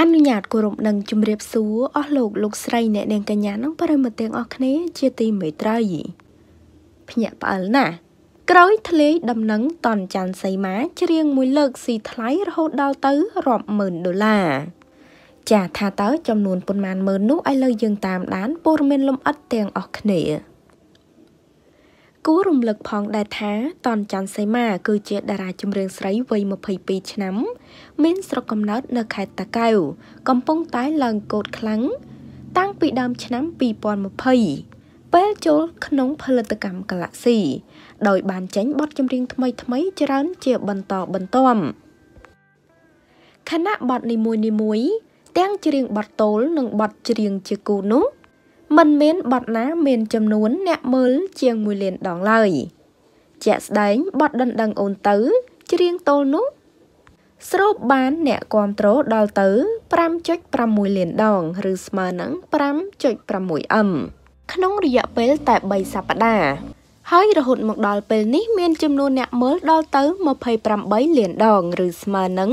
អនុញ្ញាតគោរពនិងជម្រាបសួរអស់លោកលោកស្រីអ្នកនាងកញ្ញានិងប្រិមត្តទាំងអស់គ្នាជាទីមេត្រីភ្ញាក់ផ្អើលណាស់ក្រោយធ្លាយដំណឹងតនច័ន្ទសីមាច្រៀងមួយលើកស៊ីថ្លៃរហូតដល់ទៅរាប់ម៉ឺនដុល្លារចាថាតើចំនួនប៉ុន្មានម៉ឺននោះឥឡូវយើងតាមដានព័ត៌មានលម្អិតទាំងអស់គ្នាគួររំលឹកផងដែរថា តនច័ន្ទសីមាគឺជាតារាចម្រៀងស្រីវ័យ22ឆ្នាំ មាន ស្រុកកំណើតនៅខេត្តតាកែវកំពុងតែឡើងកូតខ្លាំងតាំងពីដើមឆ្នាំ2020ពេលចូល ក្នុងផលិតកម្ម Galaxy ដោយបានចេញបទចម្រៀងថ្មីថ្មីច្រើន ជាបន្តបន្ទាប់ខណៈបទនីមួយៗទាំងច្រៀងបទតូលនិងបទច្រៀងជាគូនោះមិនមានបទណាមានចំនួនអ្នកមើលជាង1លានដងឡើយជាក់ស្ដែងបទដណ្ដឹងអូនទៅច្រៀងតូលនោះស្រូបបានអ្នកគ្រប់គ្រងដល់ទៅ5.6លានដង ឬស្មើនឹង5.6 M ក្នុងរយៈពេលតែ3សប្តាហ៍ហើយរហូតមកដល់ពេលនេះមានចំនួនអ្នកមើលដល់ទៅ28លានដង ឬស្មើនឹង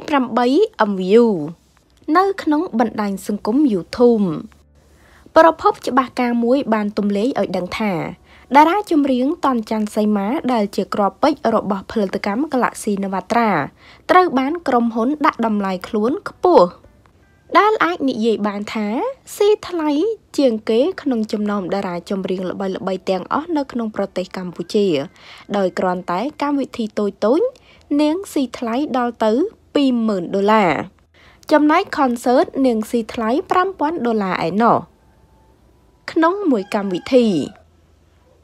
28 MU នៅក្នុងបណ្ដាញសង្គម YouTube ប្រភពច្បាស់ការមួយបានទម្លាយឲ្យដឹងថាតារាចម្រៀងតនច័ន្ទសីមាដែលជាក្របពេជ្ររបស់ផលិតកម្ម Galaxy Navatra ត្រូវបានក្រុមហ៊ុនដាក់តម្លៃខ្លួនខ្ពស់ដែលអាចនិយាយបានថាស៊ីថ្លៃជាងគេក្នុងចំណោមតារាចម្រៀងល្បីៗទាំងអស់នៅក្នុងប្រទេសកម្ពុជា ដោយគ្រាន់តែកម្មវិធីតូចតូចនាងស៊ីថ្លៃដល់ទៅ20,000ដុល្លារចំណែក concert នាងស៊ីថ្លៃ5,000ដុល្លារឯណោះក្នុងមួយកម្មវិធី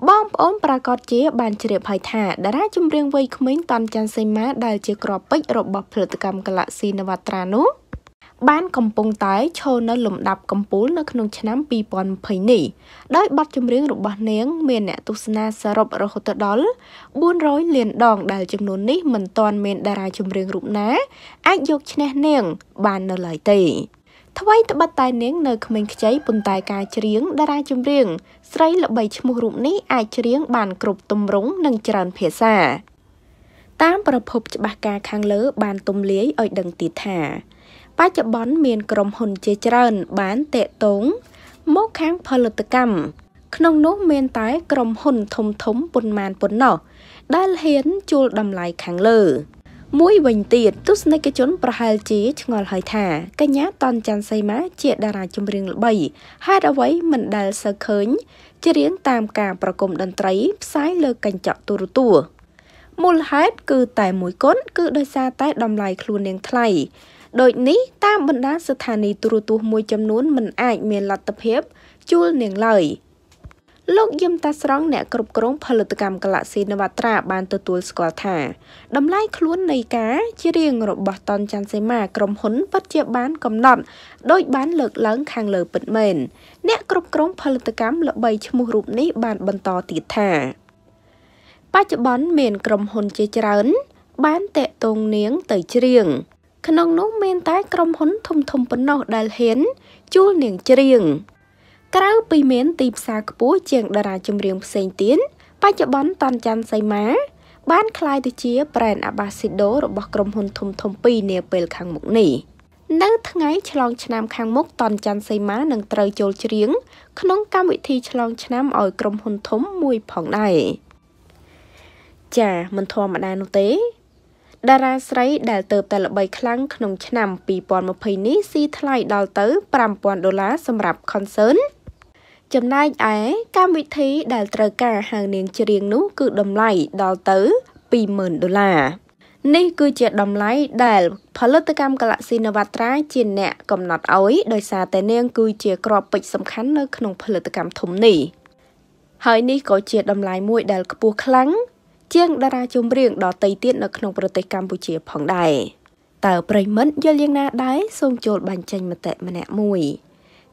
បងប្អូនប្រកាសជាបានជ្រាបហើយថាតារាចម្រៀងវ័យក្មេងតាន់ច័ន្ទសីមាដែលជាក្របពេជ្ររបស់ផលិតកម្ម Galaxy Navatra នោះបានកំពុងតែឈរនៅលំដាប់កំពូលនៅក្នុង ឆ្នាំ2020នេះដោយបទចម្រៀងរបស់នាង មានអ្នកទស្សនាសរុបរហូតដល់400លានដងដែលចំនួននេះមិនទាន់មានតារាចម្រៀងរូបណាអាចយកឈ្នះនាង បាននៅឡើយទេថ្មីត្បិតតែនាងនៅក្មេងខ្ចីប៉ុន្តែការច្រៀងតារាចម្រៀងស្រីល្បីឈ្មោះរូបនេះអាចច្រៀងបាន គ្រប់ទម្រង់និងច្រើនភាសា តាមប្រភពច្បាស់ការខាងលើ បានទំលាយឲ្យដឹងទៀតថាបច្ចុប្បន្នមានក្រុមហ៊ុនជាច្រើនបានតេតងមកខាងផលិតកម្មក្នុងនោះមានតែក្រុមហ៊ុនធំធំប៉ុន្មានប៉ុណ្ណោះដែលហ៊ានជួលតម្លៃខាងលើមួយវិញទៀតទស្សនិកជនប្រហែលជាឆ្ងល់ហើយថាកញ្ញាតនច័ន្ទសីមាជាតារាចម្រៀងល្បីហេតុអ្វីមិនដែលសើឃើញច្រៀងតាមការប្រគំតន្ត្រី ផ្សាយលើកញ្ចក់ទូរទស្សន៍មូលហេតុគឺតែមួយគត់គឺដោយសារតែតម្លៃខ្លួននាងថ្លៃដូចនេះតាមបណ្ដាស្ថានីយទូរទស្សន៍មួយចំនួនមិនអាចមានលទ្ធភាព ជួលនាងឡើយលោកយឹមតាស្រង់អ្នកគ្រប់គ្រងផលិតកម្ម Galaxy Navatra បានទទួលស្គាល់ថាតម្លៃខ្លួននៃការជារៀងរបស់តនច័ន្ទសេមាក្រុមហ៊ុនពិតជាបានកំណត់ដោយបានលើកឡើងខាងលើពិតមែនអ្នកគ្រប់គ្រងផលិតកម្មល្បីឈ្មោះរូបនេះបានបន្តទៀតថាបច្ចុប្បន្នមានក្រុមហ៊ុនជាច្រើន បានតាក់ទងនាងទៅច្រៀងក្នុងនោះមានតែក្រុមហ៊ុនធំៗប៉ុណ្ណោះដែលហ៊ានជួលនាងច្រៀងក្រៅពីមានទីផ្សារខ្ពស់ជាងតារាចម្រៀងផ្សេងទៀតបច្ចុប្បន្នតនច័ន្ទសីមា បានក្លាយទៅជា brand ambassador របស់ក្រុមហ៊ុនធំធំពីរនាពេលខាងមុខនេះនៅថ្ងៃឆ្លងឆ្នាំខាងមុខតនច័ន្ទសីមានឹងត្រូវចូលច្រៀងក្នុងកម្មវិធីឆ្លងឆ្នាំឲ្យក្រុមហ៊ុនធំមួយផងដែរចាមិនធម្មតានោះទេតារាស្រីដែលទៅ តែល្បីខ្លាំងក្នុង ឆ្នាំ2020នេះស៊ីថ្លៃដល់ទៅ5000ដុល្លារសម្រាប់ concert ចំណែកឯកម្មវិធីដែលត្រូវការហៅនាងច្រៀងនោះគឺតម្លៃដល់ទៅ20,000ដុល្លារនេះគឺជាតម្លៃដែលផលិតកម្ម Galaxy Navatra ជាអ្នកកំណត់ឲ្យដោយសារតែនាងគឺជាក្របពេជ្រសំខាន់នៅក្នុងផលិតកម្មធំនេះហើយនេះក៏ជាតម្លៃមួយដែលខ្ពស់ខ្លាំងជាងតារាចម្រៀងដទៃទៀតនៅក្នុងប្រទេសកម្ពុជាផងដែរតើប្រិមិត្តយល់យ៉ាងណាដែរសូមចូលបញ្ចេញមតិម្នាក់មួយ